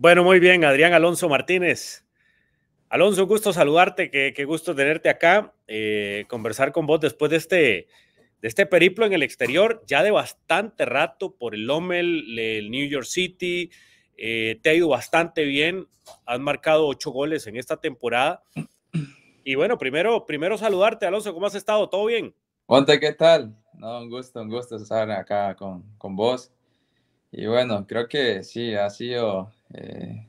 Bueno, muy bien, Adrián Alonso Martínez. Alonso, gusto saludarte, qué, gusto tenerte acá, eh, conversar con vos después de este, de este periplo en el exterior, ya de bastante rato por el Lomel, el New York City, eh, te ha ido bastante bien, has marcado ocho goles en esta temporada y bueno, primero, primero saludarte, Alonso, ¿cómo has estado? ¿Todo bien? ponte ¿qué tal? No, un gusto, un gusto estar acá con, vos. Y bueno, creo que sí, ha sido eh,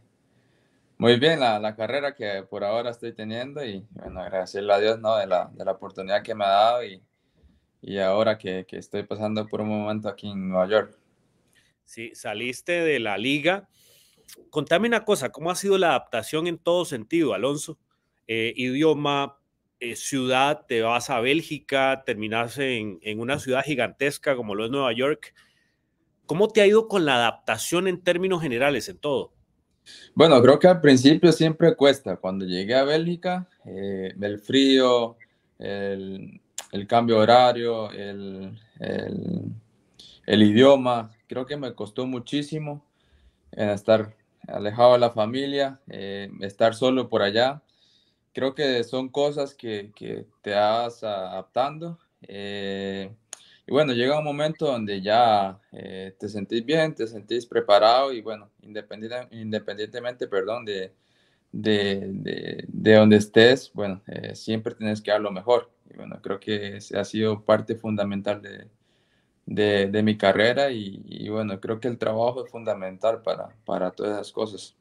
muy bien la, carrera que por ahora estoy teniendo y bueno, agradecerle a Dios ¿no? de, la, de oportunidad que me ha dado y, ahora que, que, estoy pasando por un momento aquí en Nueva York. Sí, saliste de la liga. Contame una cosa, ¿cómo ha sido la adaptación en todo sentido, Alonso? Eh, idioma, eh, ciudad, te vas a Bélgica, terminas en, en, una ciudad gigantesca como lo es Nueva York. ¿Cómo te ha ido con la adaptación en términos generales en todo? Bueno, creo que al principio siempre cuesta. Cuando llegué a Bélgica, eh, el frío, el, cambio horario, el, el, idioma, creo que me costó muchísimo estar alejado de la familia, estar solo por allá creo que son cosas que, que te vas adaptando. Eh, y bueno, llega un momento donde ya eh, te sentís bien, te sentís preparado y bueno, independientemente, perdón, de, de, de, de donde estés, bueno, eh, siempre tienes que dar lo mejor. Y bueno, creo que ese ha sido parte fundamental de, de, mi carrera y, bueno, creo que el trabajo es fundamental para, para todas esas cosas.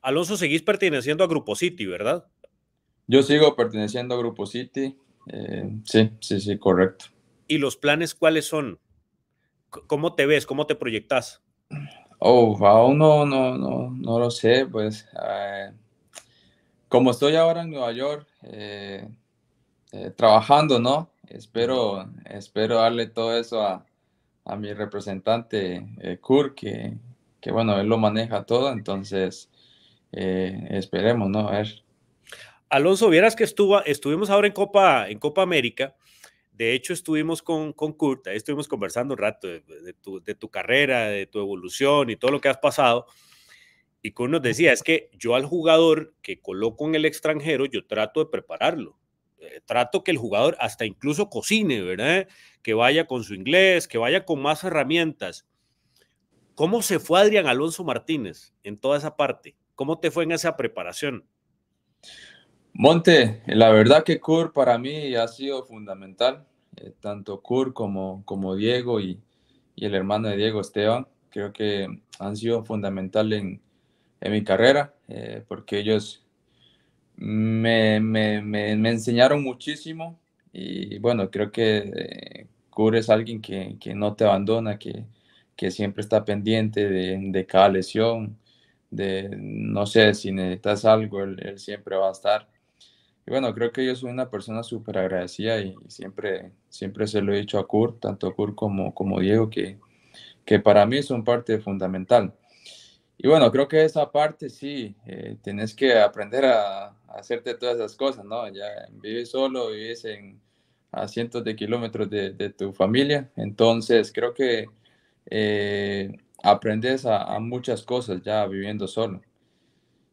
Alonso, seguís perteneciendo a Grupo City, ¿verdad? Yo sigo perteneciendo a Grupo City. Eh, sí, sí, sí, correcto. ¿Y los planes cuáles son? ¿Cómo te ves? ¿Cómo te proyectas? Oh, aún no, no, no, no lo sé. Pues eh, como estoy ahora en Nueva York eh, trabajando, ¿no? Espero, espero darle todo eso a, mi representante Kur, que, que, bueno, él lo maneja todo. Entonces, esperemos, ¿no? A ver. Alonso, vieras que estuvo, estuvimos ahora en Copa, en Copa América. De hecho, estuvimos con, con Kurt, ahí estuvimos conversando un rato de, tu, carrera, de tu evolución y todo lo que has pasado. Y Kurt nos decía, es que yo al jugador que coloco en el extranjero, yo trato de prepararlo. Eh, trato que el jugador hasta incluso cocine, ¿verdad? Que vaya con su inglés, que vaya con más herramientas. ¿Cómo se fue Adrián Alonso Martínez en toda esa parte? ¿Cómo te fue en esa preparación? Monte, la verdad que Kur para mí ha sido fundamental, eh, tanto Kur como, como Diego y, el hermano de Diego Esteban, creo que han sido fundamental en, mi carrera, eh, porque ellos me, enseñaron muchísimo y bueno, creo que Cur eh, es alguien que, no te abandona, que, siempre está pendiente de, de cada lesión, de no sé si necesitas algo, él siempre va a estar bueno, creo que yo soy una persona súper agradecida y siempre, siempre se lo he dicho a Kurt, tanto a Kurt como, como Diego, que, que para mí son parte fundamental. Y bueno, creo que esa parte sí, tienes eh, tenés que aprender a, hacerte todas esas cosas, ¿no? Ya vives solo, vives a cientos de kilómetros de, tu familia, entonces creo que eh, aprendes a muchas cosas ya viviendo solo.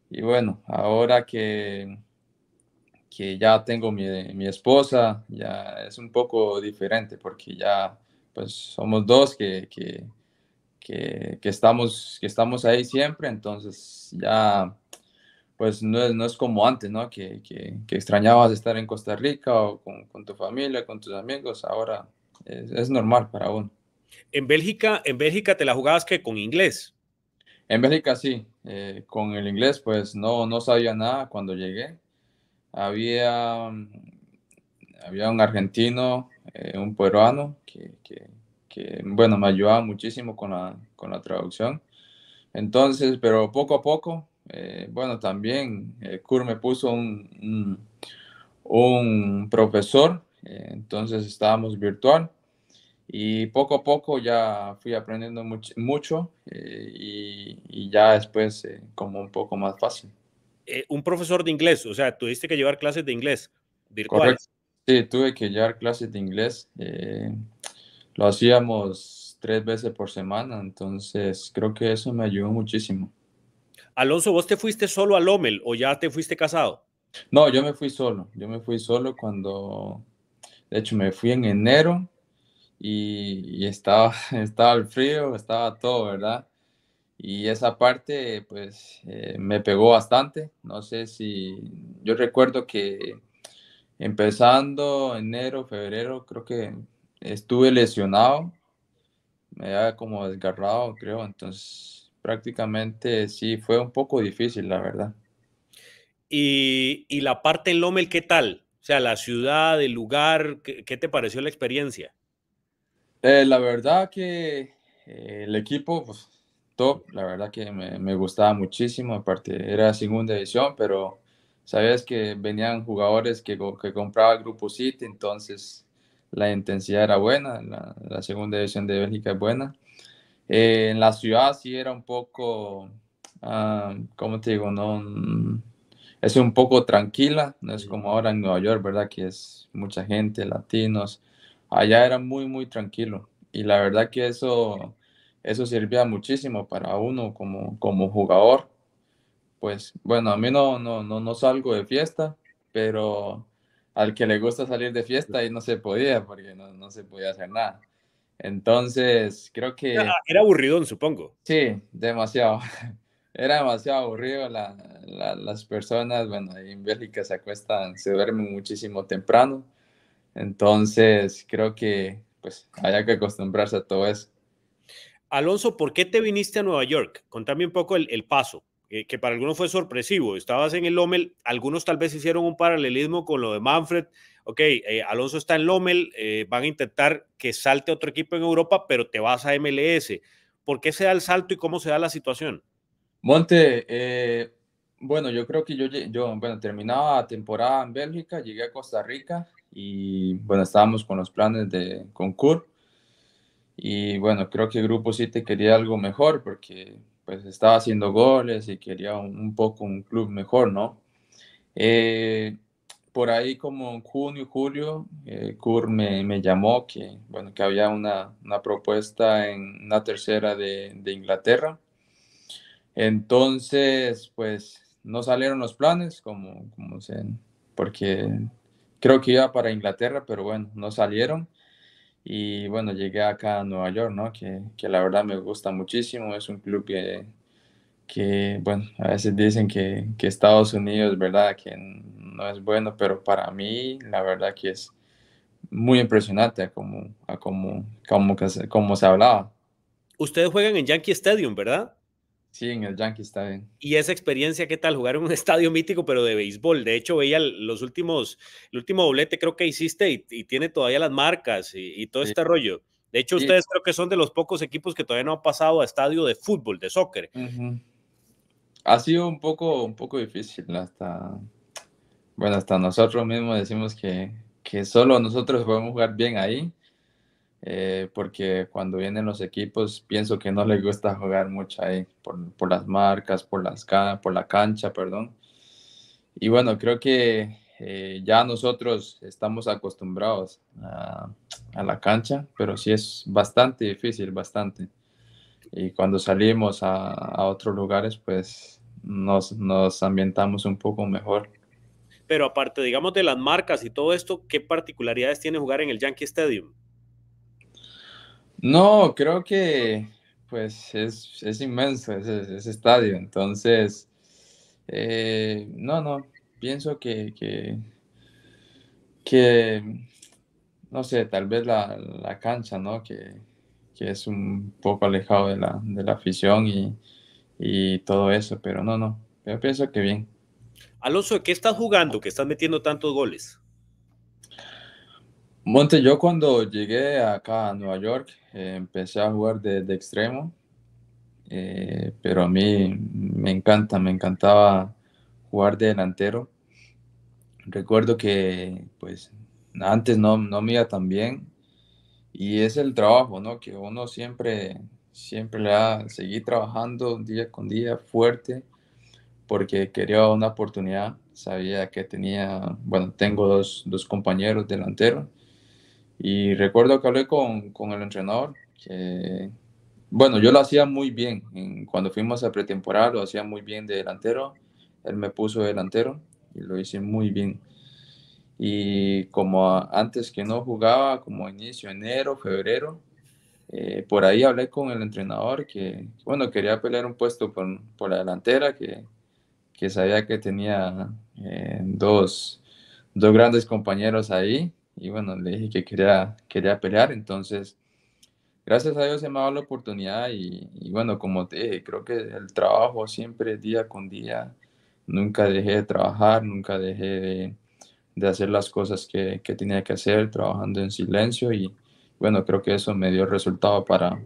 Y bueno, ahora que que ya tengo mi, esposa, ya es un poco diferente porque ya pues somos dos que, estamos, que estamos ahí siempre, entonces ya pues no es, como antes, ¿no? Que, que extrañabas estar en Costa Rica o con, tu familia, con tus amigos, ahora es, normal para uno. En Bélgica, en Bélgica te la jugabas que con inglés. En Bélgica sí, eh, con el inglés pues no, no sabía nada cuando llegué, había, había un argentino, eh, un peruano, que, bueno, me ayudaba muchísimo con la, con la traducción. Entonces, pero poco a poco, eh, bueno, también eh, CUR me puso un, un, profesor, eh, entonces estábamos virtual y poco a poco ya fui aprendiendo mucho mucho y, ya después como un poco más fácil. Eh, un profesor de inglés, o sea, tuviste que llevar clases de inglés virtuales. Sí, tuve que llevar clases de inglés. Eh, lo hacíamos tres veces por semana, entonces creo que eso me ayudó muchísimo. Alonso, ¿vos te fuiste solo a Lomel o ya te fuiste casado? No, yo me fui solo. Yo me fui solo cuando, de hecho, me fui en enero y, estaba, estaba el frío, estaba todo, ¿verdad? y esa parte pues eh, me pegó bastante. No sé si yo recuerdo que empezando enero, febrero, creo que estuve lesionado, me había como desgarrado, creo, entonces prácticamente sí fue un poco difícil, la verdad. Y, la parte en Lomel, ¿qué tal? O sea, la ciudad, el lugar, ¿qué, te pareció la experiencia? Eh, la verdad que eh, el equipo pues, top, la verdad que me, gustaba muchísimo, aparte era segunda edición, pero sabías que venían jugadores que, que compraba el grupo City, entonces la intensidad era buena, la, segunda edición de Bélgica es buena. Eh, en la ciudad sí era un poco, ah, ¿cómo te digo? No, mm, es un poco tranquila, no es como ahora en Nueva York, ¿verdad? Que es mucha gente, latinos. Allá era muy, muy tranquilo. Y la verdad que eso eso servía muchísimo para uno como, como jugador. Pues bueno, a mí no, no, no, no salgo de fiesta, pero al que le gusta salir de fiesta ahí no se podía, porque no, se podía hacer nada. Entonces, creo que... Era, aburrido supongo. Sí, demasiado. Era demasiado aburrido. las personas, bueno, ahí en Bélgica se acuestan, se duermen muchísimo temprano. Entonces, creo que pues había que acostumbrarse a todo eso. Alonso, ¿por qué te viniste a Nueva York? Contame un poco el, paso, eh, que para algunos fue sorpresivo. Estabas en el Lomel, algunos tal vez hicieron un paralelismo con lo de Manfred. Ok, eh, Alonso está en Lomel, eh, van a intentar que salte otro equipo en Europa, pero te vas a MLS. ¿Por qué se da el salto y cómo se da la situación? Monte, bueno, yo creo que yo, yo bueno, terminaba la temporada en Bélgica, llegué a Costa Rica y bueno, estábamos con los planes de concurso y bueno, creo que el grupo sí te quería algo mejor porque pues estaba haciendo goles y quería un, poco un club mejor, ¿no? Eh, por ahí como junio, julio, eh, me, me, llamó que, bueno, que había una, una propuesta en una tercera de, de, Inglaterra. Entonces, pues no salieron los planes, como, como se, porque creo que iba para Inglaterra, pero bueno, no salieron. Y bueno, llegué acá a Nueva York, ¿no? Que, la verdad me gusta muchísimo. Es un club que, que bueno, a veces dicen que, Estados Unidos, ¿verdad? Que no es bueno, pero para mí la verdad que es muy impresionante a como, a como, como, como se hablaba. Ustedes juegan en Yankee Stadium, ¿verdad? Sí, en el Yankee está bien. Y esa experiencia, ¿qué tal? Jugar en un estadio mítico, pero de béisbol. De hecho, veía los últimos, el último doblete creo que hiciste y, tiene todavía las marcas y, todo este rollo. De hecho, ustedes creo que son de los pocos equipos que todavía no han pasado a estadio de fútbol, de soccer. Ha sido un poco, un poco difícil hasta, bueno, hasta nosotros mismos decimos que, que solo nosotros podemos jugar bien ahí eh, porque cuando vienen los equipos pienso que no les gusta jugar mucho ahí por, las marcas, por, las, por la cancha, perdón. Y bueno, creo que eh, ya nosotros estamos acostumbrados a, la cancha, pero sí es bastante difícil, bastante. Y cuando salimos a, otros lugares, pues nos, nos, ambientamos un poco mejor. Pero aparte, digamos, de las marcas y todo esto, ¿qué particularidades tiene jugar en el Yankee Stadium? No, creo que pues es, inmenso ese, estadio. Entonces, eh, no, no, pienso que, que, no sé, tal vez la, cancha, ¿no? Que, es un poco alejado de la, de la afición y, y, todo eso, pero no, no, yo pienso que bien. Alonso, ¿qué estás jugando? Que estás metiendo tantos goles. Monte, yo cuando llegué acá a Nueva York eh, empecé a jugar de, extremo, eh, pero a mí me encanta, me encantaba jugar de delantero. Recuerdo que pues antes no, no me iba tan bien y es el trabajo, ¿no? Que uno siempre, siempre le ha seguir trabajando día con día fuerte porque quería una oportunidad, sabía que tenía, bueno, tengo dos, dos compañeros delanteros y recuerdo que hablé con, el entrenador, que, bueno, yo lo hacía muy bien. Cuando fuimos a pretemporada lo hacía muy bien de delantero. Él me puso delantero y lo hice muy bien. Y como antes que no jugaba, como inicio enero, febrero, eh, por ahí hablé con el entrenador que, bueno, quería pelear un puesto por, la delantera, que, sabía que tenía eh, dos grandes compañeros ahí y bueno, le dije que quería, quería pelear, entonces gracias a Dios se me ha dado la oportunidad y, bueno, como te creo que el trabajo siempre día con día, nunca dejé de trabajar, nunca dejé de, de hacer las cosas que, que, tenía que hacer, trabajando en silencio y bueno, creo que eso me dio el resultado para,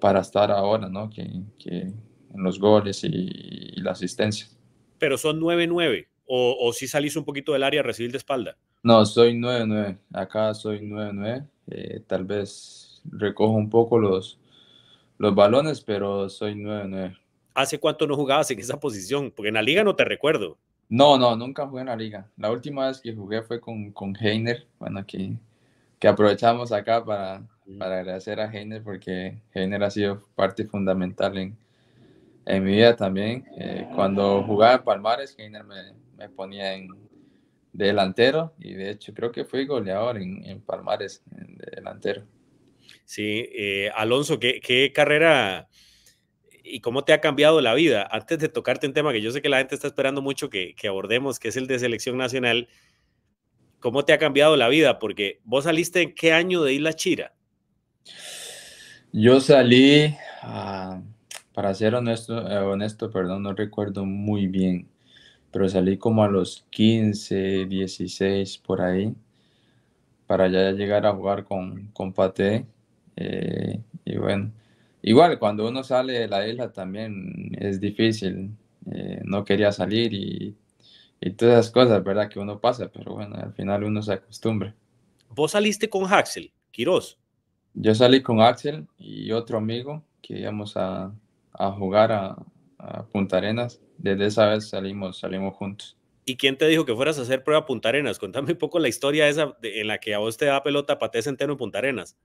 para estar ahora, ¿no? Que, que en los goles y, la asistencia. Pero son 9-9, o, o si salís un poquito del área, recibir de espalda. No, soy 9-9. Acá soy 9-9. Eh, tal vez recojo un poco los, los balones, pero soy 9-9. ¿Hace cuánto no jugabas en esa posición? Porque en la liga no te recuerdo. No, no, nunca jugué en la liga. La última vez que jugué fue con, con Heiner. Bueno, que, que aprovechamos acá para, mm. para agradecer a Heiner porque Heiner ha sido parte fundamental en, en mi vida también. Eh, cuando jugaba en Palmares, Heiner me ponía en, delantero y de hecho creo que fui goleador en, Palmares, delantero. Sí, eh, Alonso, ¿qué, carrera y cómo te ha cambiado la vida? Antes de tocarte un tema que yo sé que la gente está esperando mucho que, abordemos, que es el de selección nacional, ¿cómo te ha cambiado la vida? Porque vos saliste en qué año de Isla Chira? Yo salí, ah, para ser honesto, eh, honesto, perdón, no recuerdo muy bien pero salí como a los 15, 16 por ahí, para ya llegar a jugar con, con Pate. Eh, y bueno, igual cuando uno sale de la isla también es difícil, eh, no quería salir y, y, todas esas cosas, ¿verdad? Que uno pasa, pero bueno, al final uno se acostumbra. ¿Vos saliste con Axel, Quiroz? Yo salí con Axel y otro amigo que íbamos a jugar a, a Punta Arenas. Desde esa vez salimos, salimos juntos. ¿Y quién te dijo que fueras a hacer prueba a Punta Arenas? Contame un poco la historia esa en la que a vos te da pelota Paté Centeno en Punta Arenas.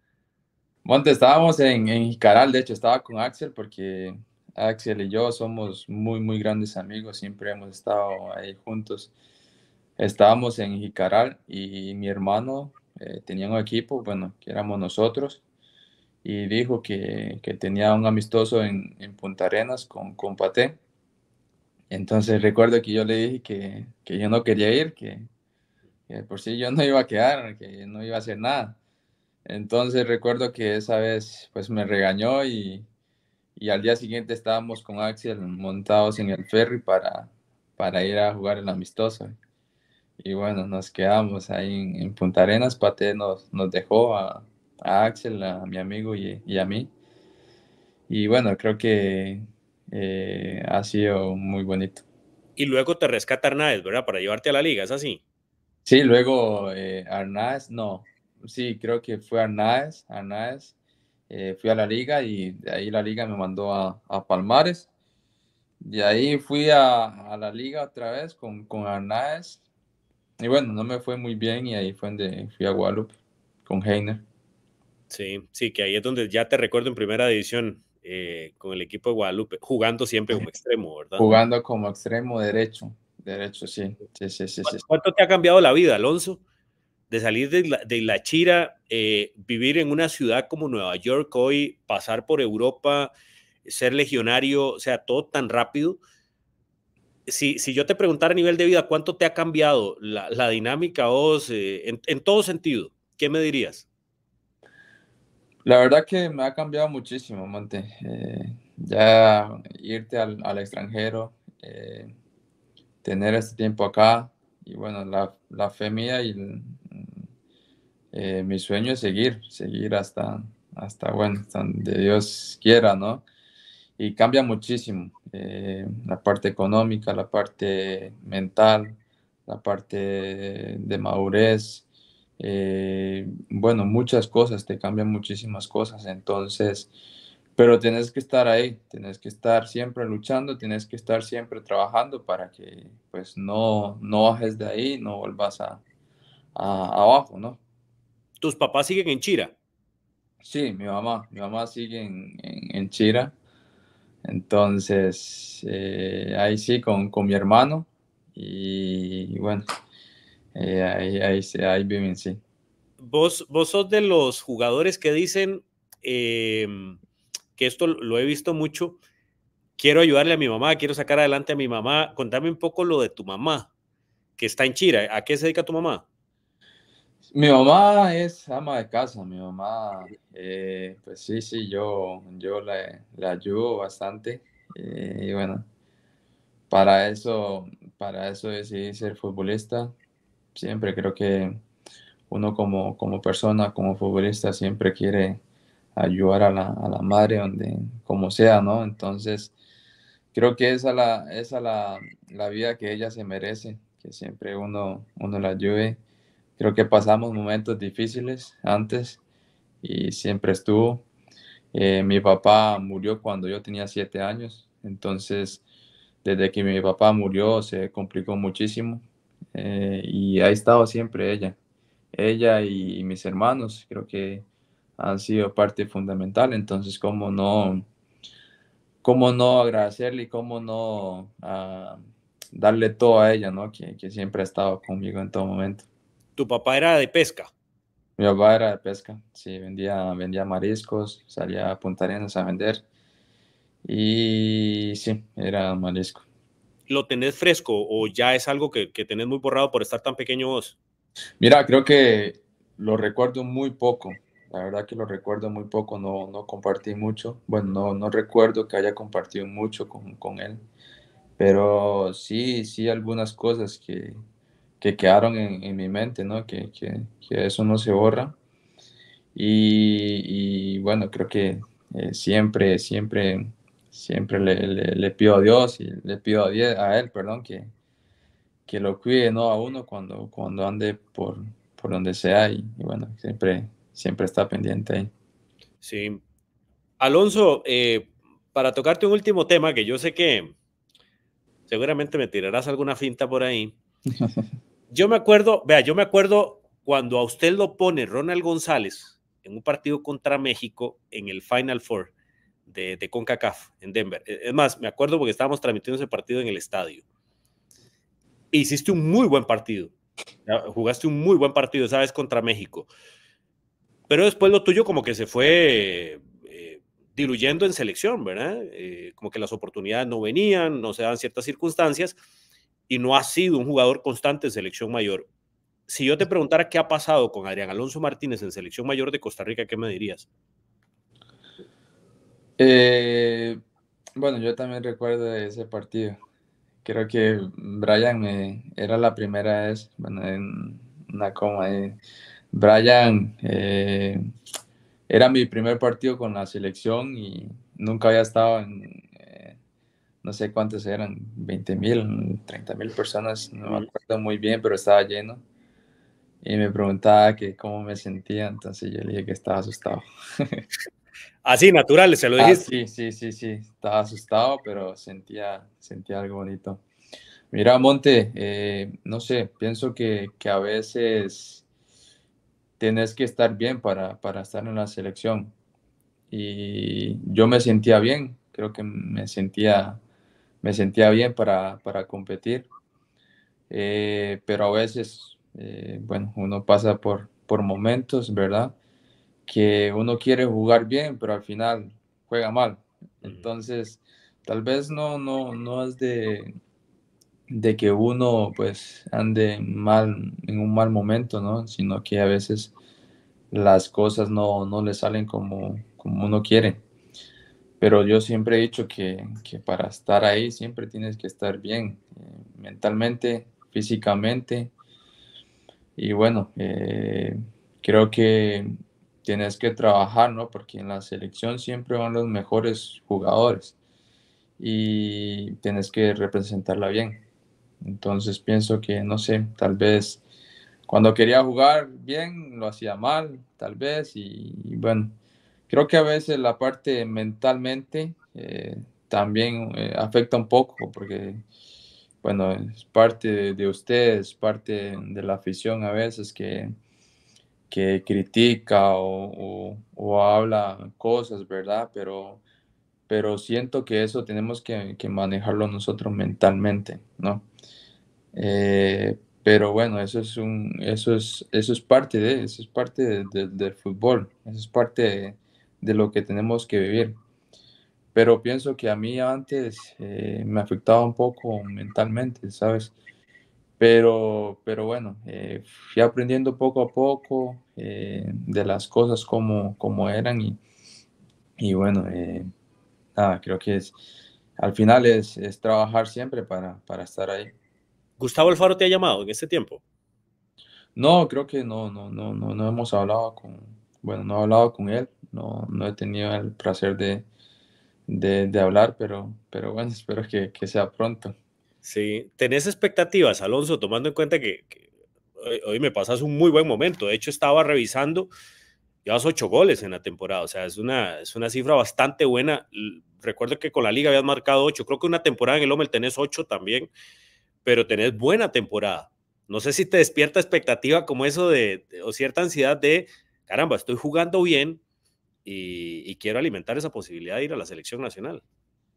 Monte, estábamos en, en Jicaral, de hecho estaba con Axel porque Axel y yo somos muy, muy grandes amigos, siempre hemos estado ahí juntos. Estábamos en Jicaral y mi hermano eh, tenía un equipo, bueno, que éramos nosotros, y dijo que, tenía un amistoso en, en, Punta Arenas con, con Paté. Entonces recuerdo que yo le dije que, yo no quería ir, que, por si yo no iba a quedar, que no iba a hacer nada. Entonces recuerdo que esa vez pues me regañó y, al día siguiente estábamos con Axel montados en el ferry para, para ir a jugar el amistoso. Y bueno, nos quedamos ahí en, en Punta Arenas, Pate nos, nos dejó a, a Axel, a mi amigo y, a mí. Y bueno, creo que eh, ha sido muy bonito. Y luego te rescata Arnaez, ¿verdad? Para llevarte a la liga, ¿es así? Sí, luego eh, no. Sí, creo que fue Arnaez, Arnaez. Eh, fui a la liga y de ahí la liga me mandó a, Palmares. De ahí fui a, la liga otra vez con, con Arnaez. Y bueno, no me fue muy bien y ahí fue donde fui a Guadalupe con Heiner. Sí, sí, que ahí es donde ya te recuerdo en primera división eh, con el equipo de Guadalupe, jugando siempre como extremo, ¿verdad? Jugando como extremo derecho, derecho, sí. ¿Cuánto, te ha cambiado la vida, Alonso? De salir de la, Chira, eh, vivir en una ciudad como Nueva York hoy, pasar por Europa, ser legionario, o sea, todo tan rápido. Si, si, yo te preguntara a nivel de vida, ¿cuánto te ha cambiado la, dinámica vos eh, en todo sentido? ¿Qué me dirías? La verdad que me ha cambiado muchísimo, Monte. Eh, ya irte al, extranjero, eh, tener este tiempo acá y bueno, la, la fe mía y mm, eh, mi sueño es seguir, seguir hasta, hasta, bueno, hasta donde Dios quiera, ¿no? Y cambia muchísimo la parte económica, la parte mental, la parte de madurez. Eh, bueno, muchas cosas, te cambian muchísimas cosas, entonces, pero tienes que estar ahí, tienes que estar siempre luchando, tienes que estar siempre trabajando para que pues no, no bajes de ahí, no vuelvas a, abajo, ¿no? ¿Tus papás siguen en Chira? Sí, mi mamá, mi mamá sigue en, Chira. Entonces, eh, ahí sí, con, mi hermano. y bueno, y eh, ahí, ahí, ahí, viven, sí. Vos, vos sos de los jugadores que dicen em, que esto lo he visto mucho. Quiero ayudarle a mi mamá, quiero sacar adelante a mi mamá. Contame un poco lo de tu mamá, que está en Chira. ¿A qué se dedica tu mamá? Mi mamá es ama de casa, mi mamá, eh, pues sí, sí, yo, yo la, la ayudo bastante eh, y bueno, para eso, para eso decidí ser futbolista, Siempre creo que uno como, como persona, como futbolista, siempre quiere ayudar a la, madre, donde, como sea, ¿no? Entonces, creo que esa es la, la vida que ella se merece, que siempre uno, uno la ayude. Creo que pasamos momentos difíciles antes y siempre estuvo. Eh, mi papá murió cuando yo tenía siete años, entonces desde que mi papá murió se complicó muchísimo eh, y ha estado siempre ella. Ella y, mis hermanos creo que han sido parte fundamental, entonces cómo no, cómo no agradecerle y cómo no ah, darle todo a ella, ¿no? Que, que siempre ha estado conmigo en todo momento. ¿Tu papá era de pesca? Mi papá era de pesca, sí, vendía, vendía mariscos, salía a Punta Arenas a vender. Y sí, era marisco lo tenés fresco o ya es algo que, que tenés muy borrado por estar tan pequeño vos? Mira, creo que lo recuerdo muy poco. La verdad que lo recuerdo muy poco, no, no compartí mucho. Bueno, no, no recuerdo que haya compartido mucho con, con él, pero sí, sí algunas cosas que, que quedaron en, mi mente, ¿no? Que, que, eso no se borra. Y, bueno, creo que eh, siempre, siempre siempre le, pido a Dios y le pido a, a Él, perdón, que, que, lo cuide, ¿no? A uno cuando, cuando ande por, por donde sea y, bueno, siempre, siempre está pendiente ahí. Sí. Alonso, eh, para tocarte un último tema, que yo sé que seguramente me tirarás alguna finta por ahí. Yo me acuerdo, vea, yo me acuerdo cuando a usted lo pone Ronald González en un partido contra México en el Final Four de, CONCACAF en Denver. E, es más, me acuerdo porque estábamos transmitiendo ese partido en el estadio. E hiciste un muy buen partido. Jugaste un muy buen partido, ¿sabes? Contra México. Pero después lo tuyo como que se fue eh, diluyendo en selección, ¿verdad? Eh, como que las oportunidades no venían, no se dan ciertas circunstancias y no ha sido un jugador constante en selección mayor. Si yo te preguntara qué ha pasado con Adrián Alonso Martínez en selección mayor de Costa Rica, ¿qué me dirías? Eh, bueno, yo también recuerdo ese partido. Creo que Brian me, era la primera vez, bueno, en una coma. Brian eh, era mi primer partido con la selección y nunca había estado en, eh, no sé cuántos eran, 20 mil, 30 mil personas, no me acuerdo muy bien, pero estaba lleno. Y me preguntaba que cómo me sentía, entonces yo le dije que estaba asustado. Así, natural, se lo ah, dije. sí, sí, sí, sí. Estaba asustado, pero sentía, sentía algo bonito. Mira, Monte, eh, no sé, pienso que, a veces tenés que estar bien para, estar en la selección. Y yo me sentía bien, creo que me sentía, me sentía bien para, para competir. Eh, pero a veces, eh, bueno, uno pasa por, por momentos, ¿verdad? que uno quiere jugar bien, pero al final juega mal. Entonces, tal vez no, no, no es de, de que uno pues ande mal en un mal momento, ¿no? Sino que a veces las cosas no, no le salen como, como uno quiere. Pero yo siempre he dicho que, para estar ahí siempre tienes que estar bien, eh, mentalmente, físicamente. Y bueno, eh, creo que tienes que trabajar, ¿no? Porque en la selección siempre van los mejores jugadores y tienes que representarla bien. Entonces pienso que, no sé, tal vez cuando quería jugar bien lo hacía mal, tal vez, y, bueno, creo que a veces la parte mentalmente eh, también eh, afecta un poco, porque, bueno, es parte de ustedes, parte de la afición a veces que que critica o, habla cosas, ¿verdad? Pero, pero siento que eso tenemos que, manejarlo nosotros mentalmente, ¿no? Eh, pero bueno, eso es, un, eso es, eso es parte de, eso es parte del fútbol, eso es parte de, lo que tenemos que vivir. Pero pienso que a mí antes eh, me afectaba un poco mentalmente, ¿sabes? Pero, pero bueno, eh, fui aprendiendo poco a poco eh, de las cosas como, como eran y, y bueno, eh, nada, creo que es, al final es, trabajar siempre para, estar ahí. ¿Gustavo Alfaro te ha llamado en este tiempo? No, creo que no, no, no, no, no hemos hablado con, bueno, no he hablado con él, no, no he tenido el placer de, hablar, pero, pero bueno, espero que sea pronto. Sí, ¿tenés expectativas, Alonso, tomando en cuenta que, hoy, me pasas un muy buen momento? De hecho, estaba revisando, llevas ocho goles en la temporada, o sea, es una, es una cifra bastante buena. Recuerdo que con la liga habías marcado ocho, creo que una temporada en el Homel tenés ocho también, pero tenés buena temporada. No sé si te despierta expectativa como eso de, o cierta ansiedad de, caramba, estoy jugando bien y quiero alimentar esa posibilidad de ir a la selección nacional.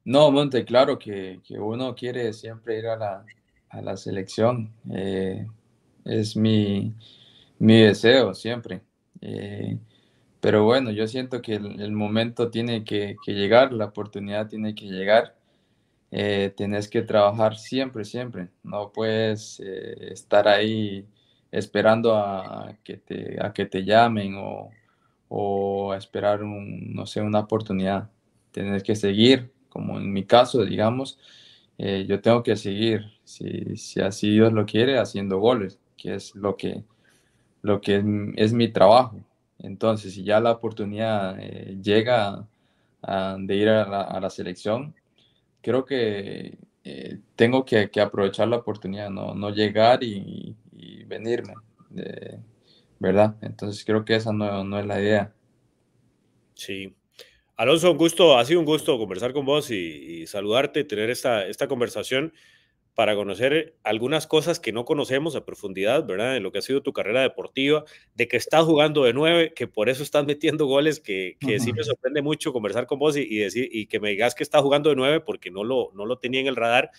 No, Monte, claro que, uno quiere siempre ir a la, selección. Eh, es mi, mi, deseo siempre. Eh, pero bueno, yo siento que el, momento tiene que, llegar, la oportunidad tiene que llegar. tienes eh, tenés que trabajar siempre, siempre. No puedes estar ahí esperando a que te, que te llamen o, esperar, un, no sé, una oportunidad. tienes que seguir, como en mi caso, digamos, eh, yo tengo que seguir, si, así Dios lo quiere, haciendo goles, que es lo que, lo que es, mi trabajo. Entonces, si ya la oportunidad eh, llega de ir a la, selección, creo que eh, tengo que, aprovechar la oportunidad, no, no llegar y, venirme, ¿verdad? Entonces, creo que esa no, no es la idea. Sí, Alonso, un gusto, ha sido un gusto conversar con vos y, y saludarte, tener esta, esta conversación para conocer algunas cosas que no conocemos a profundidad, ¿verdad? En lo que ha sido tu carrera deportiva, de que estás jugando de nueve, que por eso estás metiendo goles, que, que sí me sorprende mucho conversar con vos y, y, decir, y que me digas que estás jugando de nueve porque no lo, no lo tenía en el radar.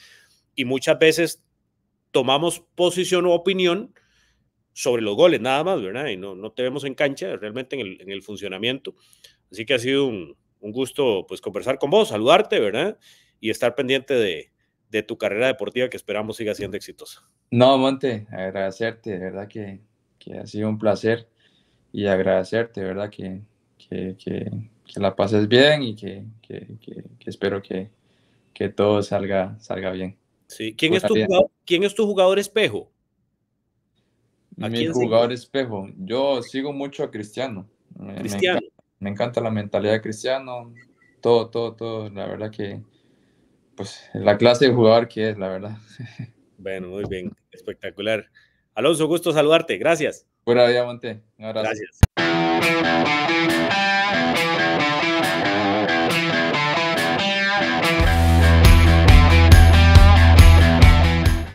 Y muchas veces tomamos posición o opinión sobre los goles, nada más, ¿verdad? Y no, no te vemos en cancha, realmente en el, en el funcionamiento. Así que ha sido un, un gusto pues conversar con vos, saludarte, ¿verdad? Y estar pendiente de, tu carrera deportiva que esperamos siga siendo exitosa. No, Monte, agradecerte, de verdad que, ha sido un placer y agradecerte, verdad que, que, que, la pases bien y que, espero que, todo salga, salga bien. Sí. ¿Quién, pues es tu jugador, ¿Quién es tu jugador espejo? Mi jugador espejo. Yo sigo mucho a Cristiano. Eh, Cristiano me encanta la mentalidad de Cristiano, todo, todo, todo, la verdad que, pues, la clase de jugador que es, la verdad. Bueno, muy bien, espectacular. Alonso, gusto saludarte, gracias. Buena vida, Monte. Gracias.